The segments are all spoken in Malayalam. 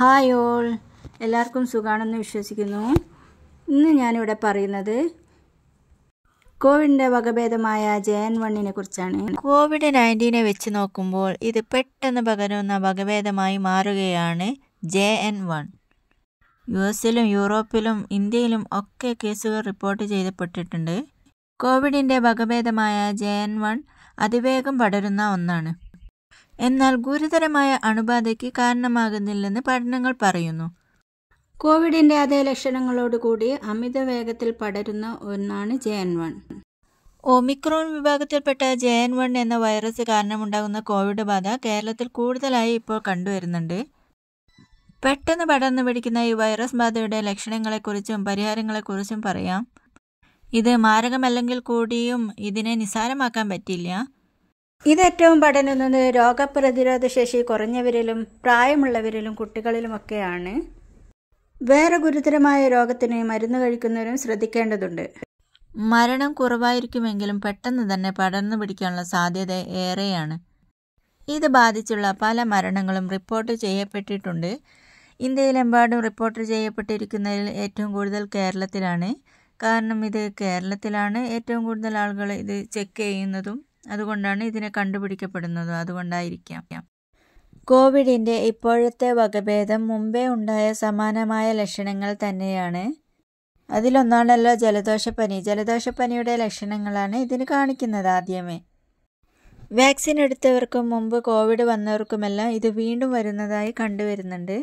ഹായ് ഓൾ എല്ലാവർക്കും സുഖാണെന്ന് വിശ്വസിക്കുന്നു ഇന്ന് ഞാനിവിടെ പറയുന്നത് കോവിഡിൻ്റെ വകഭേദമായ ജയൻ വണ്ണിനെ കുറിച്ചാണ് കോവിഡ് നയൻറ്റീനെ വെച്ച് നോക്കുമ്പോൾ ഇത് പെട്ടെന്ന് പകരുന്ന വകഭേദമായി മാറുകയാണ് ജെ എൻ വൺ യു എസിലും യൂറോപ്പിലും ഇന്ത്യയിലും ഒക്കെ കേസുകൾ റിപ്പോർട്ട് ചെയ്തപ്പെട്ടിട്ടുണ്ട് കോവിഡിൻ്റെ വകഭേദമായ ജെ എൻ വൺ അതിവേഗം പടരുന്ന ഒന്നാണ് എന്നാൽ ഗുരുതരമായ അണുബാധയ്ക്ക് കാരണമാകുന്നില്ലെന്ന് പഠനങ്ങൾ പറയുന്നു കോവിഡിന്റെ അതേ ലക്ഷണങ്ങളോടുകൂടി അമിത വേഗത്തിൽ പടരുന്ന ഒന്നാണ് ജെ എൻ വൺ ഒമിക്രോൺ വിഭാഗത്തിൽപ്പെട്ട ജെ എൻ വൺ എന്ന വൈറസ് കാരണമുണ്ടാകുന്ന കോവിഡ് ബാധ കേരളത്തിൽ കൂടുതലായി ഇപ്പോൾ കണ്ടുവരുന്നുണ്ട് പെട്ടെന്ന് പടർന്നു പിടിക്കുന്ന ഈ വൈറസ് ബാധയുടെ ലക്ഷണങ്ങളെക്കുറിച്ചും പരിഹാരങ്ങളെക്കുറിച്ചും പറയാം ഇത് മാരകമല്ലെങ്കിൽ കൂടിയും ഇതിനെ നിസ്സാരമാക്കാൻ പറ്റില്ല ഇതേറ്റവും പടരുന്നത് രോഗപ്രതിരോധ ശേഷി കുറഞ്ഞവരിലും പ്രായമുള്ളവരിലും കുട്ടികളിലുമൊക്കെയാണ് വേറെ ഗുരുതരമായ രോഗത്തിന് മരുന്ന് കഴിക്കുന്നവരും ശ്രദ്ധിക്കേണ്ടതുണ്ട് മരണം കുറവായിരിക്കുമെങ്കിലും പെട്ടെന്ന് തന്നെ പടർന്നു പിടിക്കാനുള്ള സാധ്യത ഏറെയാണ് ഇത് ബാധിച്ചുള്ള പല മരണങ്ങളും റിപ്പോർട്ട് ചെയ്യപ്പെട്ടിട്ടുണ്ട് ഇന്ത്യയിലെമ്പാടും റിപ്പോർട്ട് ചെയ്യപ്പെട്ടിരിക്കുന്നതിൽ ഏറ്റവും കൂടുതൽ കേരളത്തിലാണ് കാരണം ഇത് കേരളത്തിലാണ് ഏറ്റവും കൂടുതൽ ആളുകൾ ഇത് ചെക്ക് ചെയ്യുന്നതും അതുകൊണ്ടാണ് ഇതിനെ കണ്ടുപിടിക്കപ്പെടുന്നത് അതുകൊണ്ടായിരിക്കാം കോവിഡിൻ്റെ ഇപ്പോഴത്തെ വകഭേദം മുമ്പേ ഉണ്ടായ സമാനമായ ലക്ഷണങ്ങൾ തന്നെയാണ് അതിലൊന്നാണല്ലോ ജലദോഷപ്പനി ജലദോഷപ്പനിയുടെ ലക്ഷണങ്ങളാണ് ഇതിന് കാണിക്കുന്നത് ആദ്യമേ വാക്സിൻ എടുത്തവർക്കും മുമ്പ് കോവിഡ് വന്നവർക്കുമെല്ലാം ഇത് വീണ്ടും വരുന്നതായി കണ്ടുവരുന്നുണ്ട്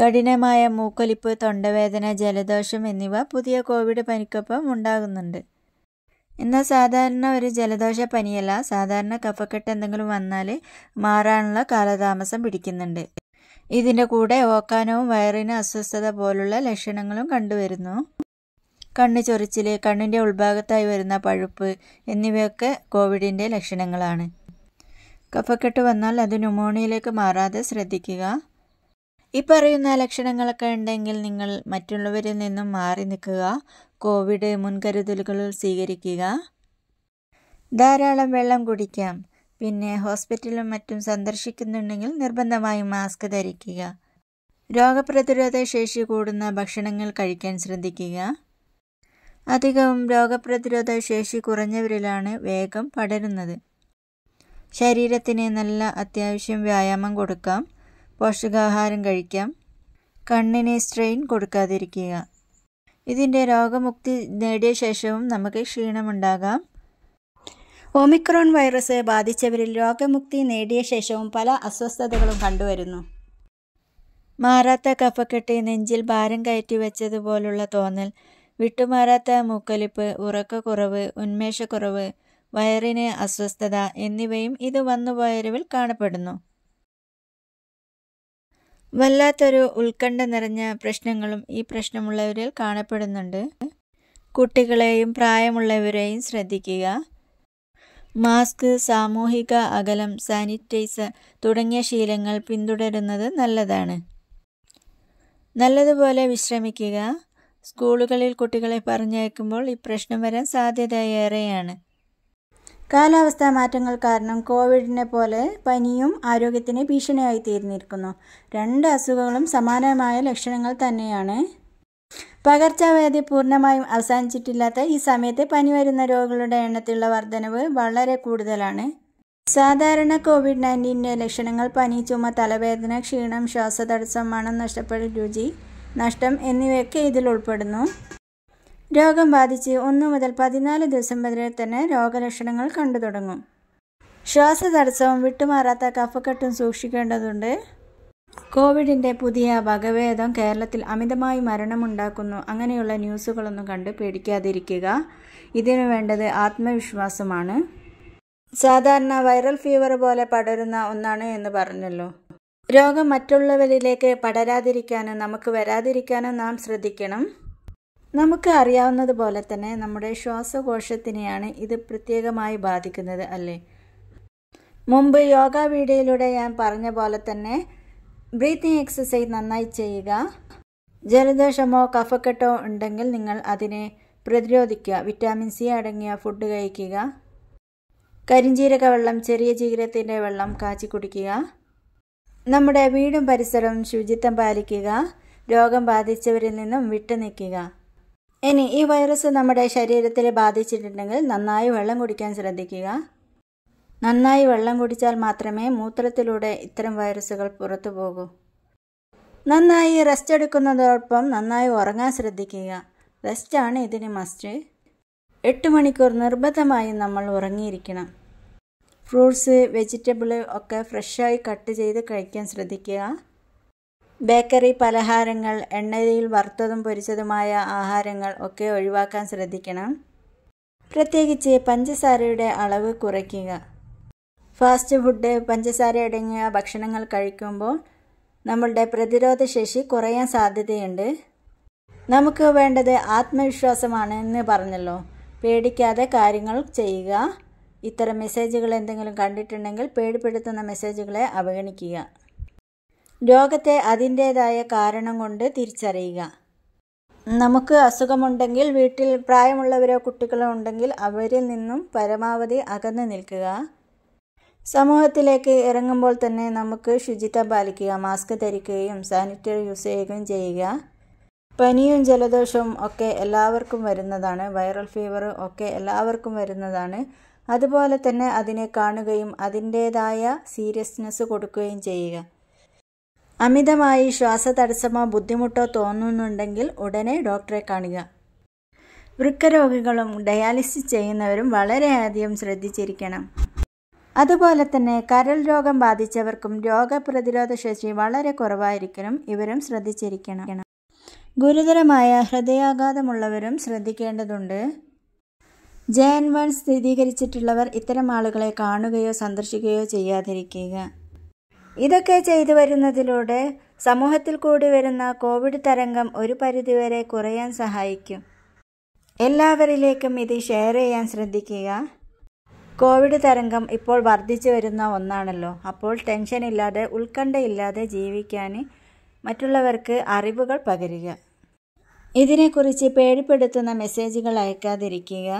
കഠിനമായ മൂക്കൊലിപ്പ് തൊണ്ടവേദന ജലദോഷം എന്നിവ പുതിയ കോവിഡ് പനിക്കൊപ്പം ഉണ്ടാകുന്നുണ്ട് എന്നാൽ സാധാരണ ഒരു ജലദോഷ പനിയല്ല സാധാരണ കഫക്കെട്ട് എന്തെങ്കിലും വന്നാൽ മാറാനുള്ള കാലതാമസം പിടിക്കുന്നുണ്ട് ഇതിൻ്റെ കൂടെ ഓക്കാനവും വയറിന് അസ്വസ്ഥത പോലുള്ള ലക്ഷണങ്ങളും കണ്ടുവരുന്നു കണ്ണ് ചൊറിച്ചിൽ കണ്ണിൻ്റെ ഉൾഭാഗത്തായി വരുന്ന പഴുപ്പ് എന്നിവയൊക്കെ കോവിഡിൻ്റെ ലക്ഷണങ്ങളാണ് കഫക്കെട്ട് വന്നാൽ അത് ന്യൂമോണിയയിലേക്ക് മാറാതെ ശ്രദ്ധിക്കുക ഈ പറയുന്ന ലക്ഷണങ്ങളൊക്കെ ഉണ്ടെങ്കിൽ നിങ്ങൾ മറ്റുള്ളവരിൽ നിന്നും മാറി നിൽക്കുക കോവിഡ് മുൻകരുതലുകൾ സ്വീകരിക്കുക ധാരാളം വെള്ളം കുടിക്കാം പിന്നെ ഹോസ്പിറ്റലും മറ്റും സന്ദർശിക്കുന്നുണ്ടെങ്കിൽ നിർബന്ധമായും മാസ്ക് ധരിക്കുക രോഗപ്രതിരോധ ശേഷി കൂടുന്ന ഭക്ഷണങ്ങൾ കഴിക്കാൻ ശ്രദ്ധിക്കുക അധികവും രോഗപ്രതിരോധ ശേഷി കുറഞ്ഞവരിലാണ് വേഗം പടരുന്നത് ശരീരത്തിന് നല്ല അത്യാവശ്യം വ്യായാമം കൊടുക്കാം പോഷകാഹാരം കഴിക്കാം കണ്ണിന് സ്ട്രെയിൻ കൊടുക്കാതിരിക്കുക ഇതിൻ്റെ രോഗമുക്തി നേടിയ ശേഷവും നമുക്ക് ക്ഷീണമുണ്ടാകാം ഒമിക്രോൺ വൈറസ് ബാധിച്ചവരിൽ രോഗമുക്തി നേടിയ ശേഷവും പല അസ്വസ്ഥതകളും കണ്ടുവരുന്നു മാറാത്ത കഫക്കെട്ട് നെഞ്ചിൽ ഭാരം കയറ്റി വെച്ചതുപോലുള്ള തോന്നൽ വിട്ടുമാറാത്ത മൂക്കൊലിപ്പ് ഉറക്കക്കുറവ് ഉന്മേഷക്കുറവ് വയറിന് അസ്വസ്ഥത എന്നിവയും ഇത് വന്നുപോയരിവിൽ കാണപ്പെടുന്നു വല്ലാത്തൊരു ഉത്കണ്ഠ നിറഞ്ഞ പ്രശ്നങ്ങളും ഈ പ്രശ്നമുള്ളവരിൽ കാണപ്പെടുന്നുണ്ട് കുട്ടികളെയും പ്രായമുള്ളവരെയും ശ്രദ്ധിക്കുക മാസ്ക് സാമൂഹിക അകലം സാനിറ്റൈസർ തുടങ്ങിയ ശീലങ്ങൾ പിന്തുടരുന്നത് നല്ലതാണ് നല്ലതുപോലെ വിശ്രമിക്കുക സ്കൂളുകളിൽ കുട്ടികളെ പറഞ്ഞയക്കുമ്പോൾ ഈ പ്രശ്നം വരാൻ സാധ്യത ഏറെയാണ് കാലാവസ്ഥാ മാറ്റങ്ങൾ കാരണം കോവിഡിനെ പോലെ പനിയും ആരോഗ്യത്തിന് ഭീഷണിയായി തീർന്നിരിക്കുന്നു രണ്ട് അസുഖങ്ങളും സമാനമായ ലക്ഷണങ്ങൾ തന്നെയാണ് പകർച്ചവ്യാധി പൂർണ്ണമായും അവസാനിച്ചിട്ടില്ലാത്ത ഈ സമയത്ത് പനി വരുന്ന രോഗികളുടെ എണ്ണത്തിലുള്ള വർധനവ് വളരെ കൂടുതലാണ് സാധാരണ കോവിഡ് നയൻറ്റീൻ്റെ ലക്ഷണങ്ങൾ പനി ചുമ തലവേദന ക്ഷീണം ശ്വാസതടസ്സം മണം നഷ്ടപ്പെടൽ രുചി നഷ്ടം എന്നിവയൊക്കെ ഇതിൽ ഉൾപ്പെടുന്നു രോഗം ബാധിച്ച് ഒന്നു മുതൽ പതിനാല് ദിവസം വരെ തന്നെ രോഗലക്ഷണങ്ങൾ കണ്ടു തുടങ്ങും തടസ്സവും വിട്ടുമാറാത്ത കഫക്കെട്ടും സൂക്ഷിക്കേണ്ടതുണ്ട് കോവിഡിൻ്റെ പുതിയ വകഭേദം കേരളത്തിൽ അമിതമായി മരണമുണ്ടാക്കുന്നു അങ്ങനെയുള്ള ന്യൂസുകളൊന്നും കണ്ട് പേടിക്കാതിരിക്കുക ഇതിനു വേണ്ടത് ആത്മവിശ്വാസമാണ് സാധാരണ വൈറൽ ഫീവർ പോലെ പടരുന്ന ഒന്നാണ് എന്ന് പറഞ്ഞല്ലോ രോഗം മറ്റുള്ളവരിലേക്ക് പടരാതിരിക്കാനും നമുക്ക് വരാതിരിക്കാനും നാം ശ്രദ്ധിക്കണം നമുക്ക് അറിയാവുന്നത് പോലെ തന്നെ നമ്മുടെ ശ്വാസകോശത്തിനെയാണ് ഇത് പ്രത്യേകമായി ബാധിക്കുന്നത് അല്ലേ മുമ്പ് യോഗ വീഡിയോയിലൂടെ ഞാൻ പറഞ്ഞ പോലെ തന്നെ ബ്രീത്തിങ് എക്സസൈസ് നന്നായി ചെയ്യുക ജലദോഷമോ കഫക്കെട്ടോ ഉണ്ടെങ്കിൽ നിങ്ങൾ അതിനെ പ്രതിരോധിക്കുക വിറ്റാമിൻ സി അടങ്ങിയ ഫുഡ് കഴിക്കുക കരിഞ്ചീരക വെള്ളം ചെറിയ ജീരകത്തിൻ്റെ വെള്ളം കാച്ചി കുടിക്കുക നമ്മുടെ വീടും പരിസരവും ശുചിത്വം പാലിക്കുക രോഗം ബാധിച്ചവരിൽ നിന്നും വിട്ടുനിൽക്കുക ഇനി ഈ വൈറസ് നമ്മുടെ ശരീരത്തിൽ ബാധിച്ചിട്ടുണ്ടെങ്കിൽ നന്നായി വെള്ളം കുടിക്കാൻ ശ്രദ്ധിക്കുക നന്നായി വെള്ളം കുടിച്ചാൽ മാത്രമേ മൂത്രത്തിലൂടെ ഇത്തരം വൈറസുകൾ പുറത്തു പോകൂ നന്നായി റെസ്റ്റ് എടുക്കുന്നതോടൊപ്പം നന്നായി ഉറങ്ങാൻ ശ്രദ്ധിക്കുക റെസ്റ്റാണ് ഇതിന് മസ്റ്റ് എട്ട് മണിക്കൂർ നിർബന്ധമായും നമ്മൾ ഉറങ്ങിയിരിക്കണം ഫ്രൂട്ട്സ് വെജിറ്റബിൾ ഒക്കെ ഫ്രഷായി കട്ട് ചെയ്ത് കഴിക്കാൻ ശ്രദ്ധിക്കുക ബേക്കറി പലഹാരങ്ങൾ എണ്ണയിൽ വറുത്തതും പൊരിച്ചതുമായ ആഹാരങ്ങൾ ഒക്കെ ഒഴിവാക്കാൻ ശ്രദ്ധിക്കണം പ്രത്യേകിച്ച് പഞ്ചസാരയുടെ അളവ് കുറയ്ക്കുക ഫാസ്റ്റ് ഫുഡ് പഞ്ചസാര അടങ്ങിയ ഭക്ഷണങ്ങൾ കഴിക്കുമ്പോൾ നമ്മളുടെ പ്രതിരോധശേഷി കുറയാൻ സാധ്യതയുണ്ട് നമുക്ക് വേണ്ടത് ആത്മവിശ്വാസമാണ് എന്ന് പറഞ്ഞല്ലോ പേടിക്കാതെ കാര്യങ്ങൾ ചെയ്യുക ഇത്തരം മെസ്സേജുകൾ എന്തെങ്കിലും കണ്ടിട്ടുണ്ടെങ്കിൽ പേടിപ്പെടുത്തുന്ന മെസ്സേജുകളെ അവഗണിക്കുക രോഗത്തെ അതിൻ്റേതായ കാരണം കൊണ്ട് തിരിച്ചറിയുക നമുക്ക് അസുഖമുണ്ടെങ്കിൽ വീട്ടിൽ പ്രായമുള്ളവരോ കുട്ടികളോ ഉണ്ടെങ്കിൽ അവരിൽ നിന്നും പരമാവധി അകന്നു നിൽക്കുക സമൂഹത്തിലേക്ക് ഇറങ്ങുമ്പോൾ തന്നെ നമുക്ക് ശുചിത്വം പാലിക്കുക മാസ്ക് ധരിക്കുകയും സാനിറ്റൈസർ യൂസ് ചെയ്യുകയും ചെയ്യുക പനിയും ജലദോഷവും ഒക്കെ എല്ലാവർക്കും വരുന്നതാണ് വൈറൽ ഫീവർ ഒക്കെ എല്ലാവർക്കും വരുന്നതാണ് അതുപോലെ തന്നെ അതിനെ കാണുകയും അതിൻ്റേതായ സീരിയസ്നെസ് കൊടുക്കുകയും ചെയ്യുക അമിതമായി ശ്വാസതടസ്സമോ ബുദ്ധിമുട്ടോ തോന്നുന്നുണ്ടെങ്കിൽ ഉടനെ ഡോക്ടറെ കാണുക വൃക്കരോഗികളും ഡയാലിസിസ് ചെയ്യുന്നവരും വളരെയധികം ശ്രദ്ധിച്ചിരിക്കണം അതുപോലെ തന്നെ കരൾ രോഗം ബാധിച്ചവർക്കും രോഗപ്രതിരോധ ശേഷി വളരെ കുറവായിരിക്കണം ഇവരും ശ്രദ്ധിച്ചിരിക്കണം ഗുരുതരമായ ഹൃദയാഘാതമുള്ളവരും ശ്രദ്ധിക്കേണ്ടതുണ്ട് ജെ എൻ വൺ സ്ഥിരീകരിച്ചിട്ടുള്ളവർ ഇത്തരം ആളുകളെ കാണുകയോ സന്ദർശിക്കുകയോ ചെയ്യാതിരിക്കുക ഇതൊക്കെ ചെയ്തു വരുന്നതിലൂടെ സമൂഹത്തിൽ കൂടി വരുന്ന കോവിഡ് തരംഗം ഒരു പരിധിവരെ കുറയാൻ സഹായിക്കും എല്ലാവരിലേക്കും ഇത് ഷെയർ ചെയ്യാൻ ശ്രദ്ധിക്കുക കോവിഡ് തരംഗം ഇപ്പോൾ വർദ്ധിച്ചു വരുന്ന ഒന്നാണല്ലോ അപ്പോൾ ടെൻഷൻ ഇല്ലാതെ ഉത്കണ്ഠയില്ലാതെ ജീവിക്കാൻ മറ്റുള്ളവർക്ക് അറിവുകൾ പകരുക ഇതിനെക്കുറിച്ച് പേടിപ്പെടുത്തുന്ന മെസ്സേജുകൾ അയക്കാതിരിക്കുക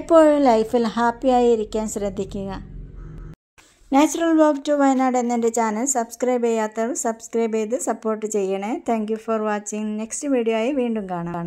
എപ്പോഴും ലൈഫിൽ ഹാപ്പിയായി ഇരിക്കാൻ ശ്രദ്ധിക്കുക നാച്ചുറൽ വോക്ക് ടു വയനാട് എന്നെൻ്റെ ചാനൽ സബ്സ്ക്രൈബ് ചെയ്യാത്തവർ സബ്സ്ക്രൈബ് ചെയ്ത് സപ്പോർട്ട് ചെയ്യണേ thank for watching next video ആയി വീണ്ടും കാണാം